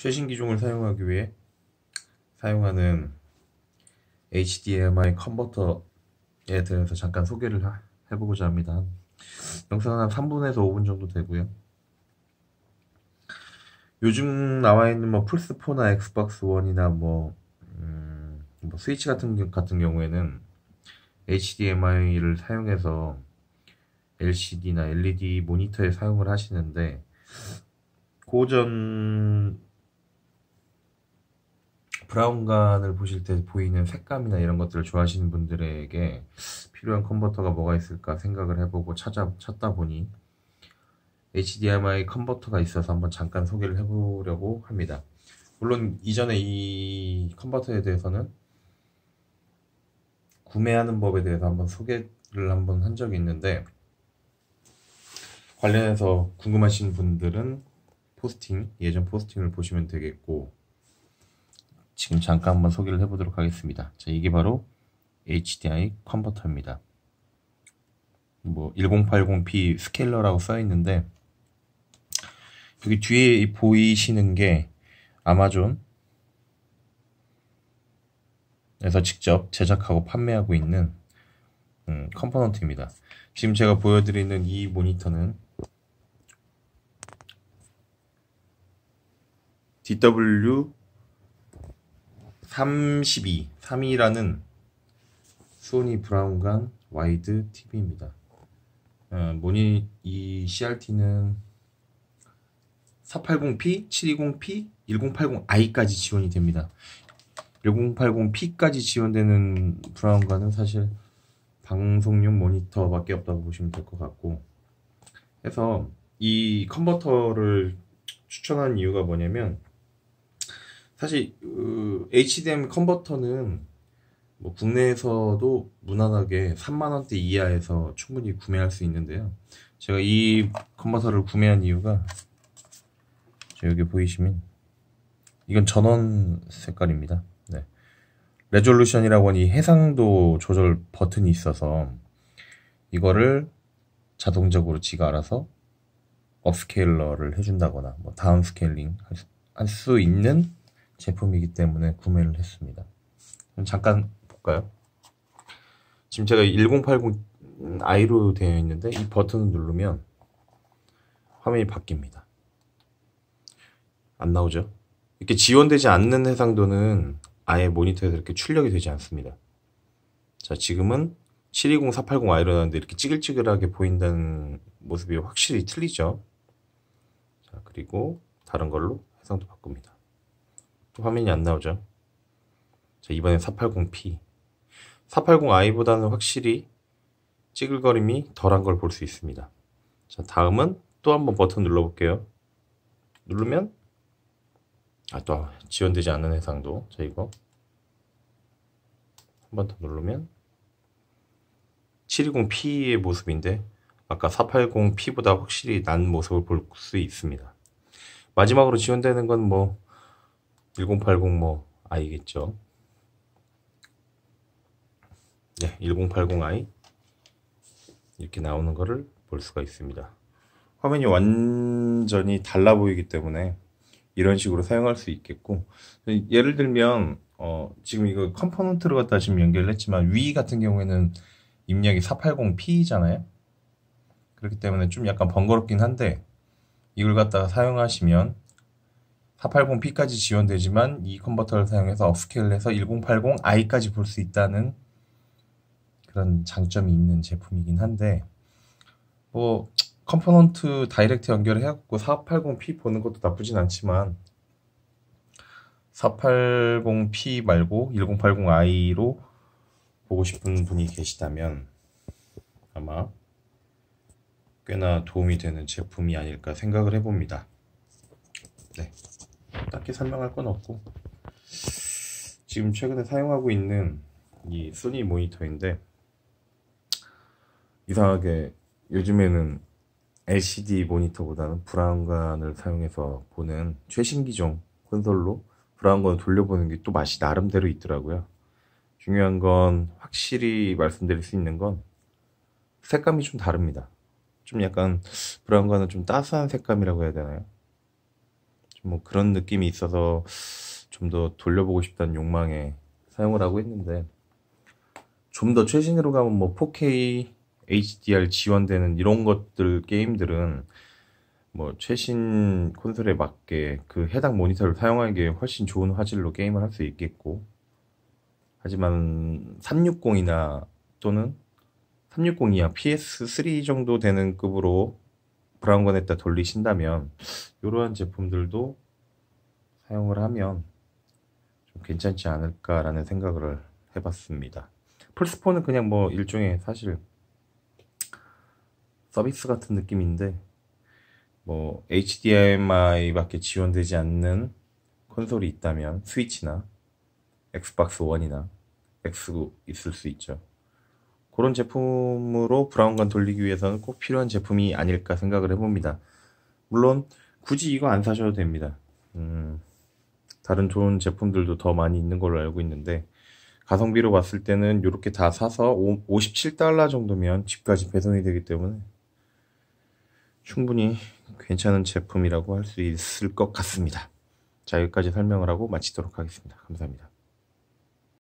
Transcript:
최신 기종을 사용하기 위해 사용하는 HDMI 컨버터에 대해서 잠깐 소개를 하, 해보고자 합니다. 영상은 한 3분에서 5분 정도 되고요. 요즘 나와 있는 뭐 플스4나 엑스박스 1이나 뭐, 음, 뭐 스위치 같은 같은 경우에는 HDMI를 사용해서 LCD나 LED 모니터에 사용을 하시는데 고전 브라운관을 보실 때 보이는 색감이나 이런 것들을 좋아하시는 분들에게 필요한 컨버터가 뭐가 있을까 생각을 해보고 찾아 찾다 보니 HDMI 컨버터가 있어서 한번 잠깐 소개를 해보려고 합니다. 물론 이전에 이 컨버터에 대해서는 구매하는 법에 대해서 한번 소개를 한번 한 적이 있는데 관련해서 궁금하신 분들은 포스팅 예전 포스팅을 보시면 되겠고 지금 잠깐 한번 소개를 해보도록 하겠습니다. 자, 이게 바로 HDI 컨버터입니다. 뭐 1080p 스케일러라고 써 있는데 여기 뒤에 보이시는 게 아마존에서 직접 제작하고 판매하고 있는 음, 컴포넌트입니다. 지금 제가 보여드리는 이 모니터는 DW 32, 3 2라는 수온이 브라운관 와이드 TV입니다. 어, 모니 이 CRT는 480p, 720p, 1080i까지 지원이 됩니다. 1080p까지 지원되는 브라운관은 사실 방송용 모니터밖에 없다고 보시면 될 것 같고 해서 이 컨버터를 추천한 이유가 뭐냐면 사실 그 h d m 컨버터는 뭐 국내에서도 무난하게 3만 원대 이하에서 충분히 구매할 수 있는데요. 제가 이 컨버터를 구매한 이유가 여기 보이시면 이건 전원 색깔입니다. 네. 레졸루션이라고 하는 이 해상도 조절 버튼이 있어서 이거를 자동적으로 지가 알아서 업스케일러를 해준다거나 뭐 다운스케일링 할 수 있는 제품이기 때문에 구매를 했습니다. 잠깐 볼까요? 지금 제가 1080 i로 되어 있는데 이 버튼을 누르면 화면이 바뀝니다. 안 나오죠? 이렇게 지원되지 않는 해상도는 아예 모니터에서 이렇게 출력이 되지 않습니다. 자, 지금은 720, 480 i로 나왔는데 이렇게 찌글찌글하게 보인다는 모습이 확실히 틀리죠? 자, 그리고 다른 걸로 해상도 바꿉니다. 화면이 안 나오죠. 자, 이번엔 480p. 480i보다는 확실히 찌글거림이 덜한 걸 볼 수 있습니다. 자, 다음은 또 한번 버튼 눌러볼게요. 누르면 아, 또 지원되지 않는 해상도. 자, 이거 한 번 더 누르면 720p의 모습인데 아까 480p보다 확실히 난 모습을 볼 수 있습니다. 마지막으로 지원되는 건뭐 1080뭐아이겠죠 네, 1080i 이렇게 나오는 거를 볼 수가 있습니다. 화면이 완전히 달라 보이기 때문에 이런 식으로 사용할 수 있겠고 예를 들면 어, 지금 이거 컴포넌트로 갖다 지금 연결을 했지만 위 같은 경우에는 입력이 480p잖아요. 그렇기 때문에 좀 약간 번거롭긴 한데 이걸 갖다가 사용하시면 480p까지 지원되지만 이 컨버터를 사용해서 업스케일 해서 1080i까지 볼 수 있다는 그런 장점이 있는 제품이긴 한데 뭐 컴포넌트 다이렉트 연결을 해갖고 480p 보는 것도 나쁘진 않지만 480p 말고 1080i로 보고 싶은 분이 계시다면 아마 꽤나 도움이 되는 제품이 아닐까 생각을 해봅니다. 네. 딱히 설명할 건 없고 지금 최근에 사용하고 있는 이 소니 모니터인데 이상하게 요즘에는 LCD 모니터보다는 브라운관을 사용해서 보는 최신 기종 콘솔로 브라운관을 돌려보는 게 또 맛이 나름대로 있더라고요. 중요한 건 확실히 말씀드릴 수 있는 건 색감이 좀 다릅니다. 좀 약간 브라운관은좀 따스한 색감이라고 해야 되나요? 뭐 그런 느낌이 있어서 좀 더 돌려보고 싶다는 욕망에 사용을 하고 있는데 좀 더 최신으로 가면 뭐 4K HDR 지원되는 이런 것들 게임들은 뭐 최신 콘솔에 맞게 그 해당 모니터를 사용하기에 훨씬 좋은 화질로 게임을 할 수 있겠고 하지만 360이나 또는 360이야 PS3 정도 되는 급으로 브라운관에다 돌리신다면 이러한 제품들도 사용을 하면 좀 괜찮지 않을까라는 생각을 해봤습니다. 플스포는 그냥 뭐 일종의 사실 서비스 같은 느낌인데 뭐 HDMI밖에 지원되지 않는 콘솔이 있다면 스위치나 엑스박스 원이나 엑스 있을 수 있죠. 그런 제품으로 브라운관 돌리기 위해서는 꼭 필요한 제품이 아닐까 생각을 해봅니다. 물론 굳이 이거 안 사셔도 됩니다. 음, 다른 좋은 제품들도 더 많이 있는 걸로 알고 있는데 가성비로 봤을 때는 이렇게 다 사서 57달러 정도면 집까지 배송이 되기 때문에 충분히 괜찮은 제품이라고 할 수 있을 것 같습니다. 자, 여기까지 설명을 하고 마치도록 하겠습니다. 감사합니다.